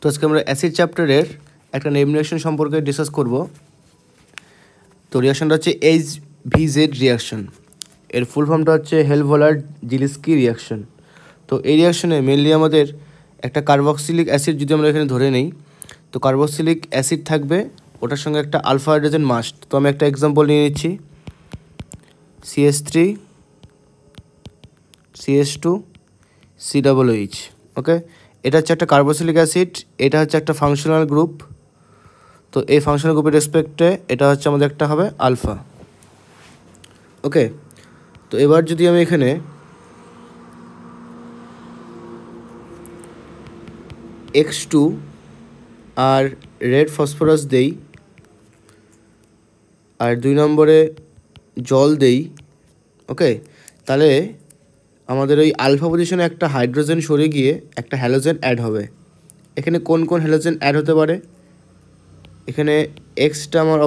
তো আজকে আমরা অ্যাসিড চ্যাপ্টারের একটা নেম রিয়াকশন সম্পর্কে ডিসকাস করব তো রিয়াকশনটা হচ্ছে এইচ ভি জেড রিয়াকশন এর ফুল ফর্মটা হচ্ছে হেলভোলার জিলিস্কি রিয়াকশন তো এই রিয়াকশনে মেনলি আমাদের একটা কার্বক্সিলিক অ্যাসিড যদি আমরা এখানে ধরে নেই তো কার্বক্সিলিক অ্যাসিড থাকবে ওটার সঙ্গে একটা আলফা হাইড্রোজেন মাস্ট তো আমি একটা এক্সাম্পল নিয়ে নিচ্ছি CS three CS two C double H okay এটা হচ্ছে একটা কার্বোসিলিক অ্যাসিড এটা হচ্ছে একটা ফাংশনাল গ্রুপ তো এই ফাংশনাল গ্রুপের রেসপেক্টে এটা হচ্ছে আমাদের একটা হবে আলফা ওকে তো এবার যদি আমি এখানে এক্স টু আর রেড ফসফরাস দেই আর দুই নম্বরে জল দেই ওকে তাহলে আমাদের ওই আলফা পজিশনে একটা হাইড্রোজেন সরে গিয়ে একটা হ্যালোজেন অ্যাড হবে এখানে কোন কোন হ্যালোজেন অ্যাড হতে পারে এখানে এক্সটা আমার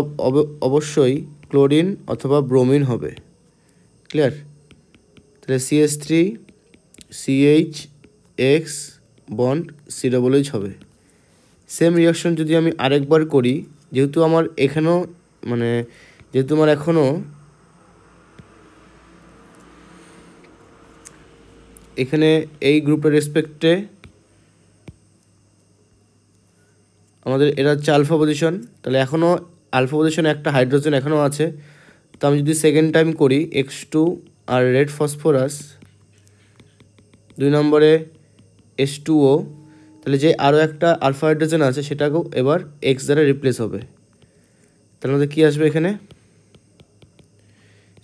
অবশ্যই ক্লোরিন অথবা ব্রোমিন হবে ক্লিয়ার তাহলে CS three CH X bond C double H হবে সেম রিয়াকশন যদি আমি আরেকবার করি যেহেতু আমার এখানেও মানে যেহেতু আমার এখনও এখানে এই গ্রুপের রেসপেক্টে আমাদের এটা হচ্ছে আলফা পজিশন তাহলে এখনও আলফা পজিশন একটা হাইড্রোজেন এখনও আছে তো আমি যদি সেকেন্ড টাইম করি এক্স টু আর রেড ফসফরাস দুই নম্বরে এস টু ও তাহলে যে আরও একটা আলফা হাইড্রোজেন আছে সেটাকেও এবার এক্স দ্বারা রিপ্লেস হবে তাহলে আমাদের কী আসবে এখানে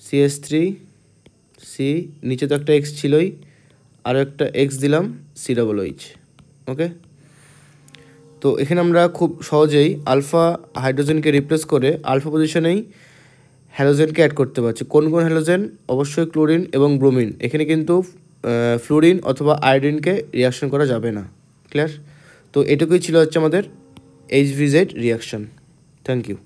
সিএস থ্রি সি নিচে তো একটা এক্স ছিলই আরও একটা এক্স দিলাম সি ডাবল এইচ ওকে তো এখানে আমরা খুব সহজেই আলফা হাইড্রোজেনকে রিপ্লেস করে আলফা পজিশনেই হ্যালোজেনকে অ্যাড করতে পারছি কোন কোন হ্যালোজেন অবশ্যই ক্লোরিন এবং ব্রোমিন এখানে কিন্তু ফ্লোরিন অথবা আয়োডিনকে রিয়াকশন করা যাবে না ক্লিয়ার তো এটুকুই ছিল হচ্ছে আমাদের H VZ reaction thank you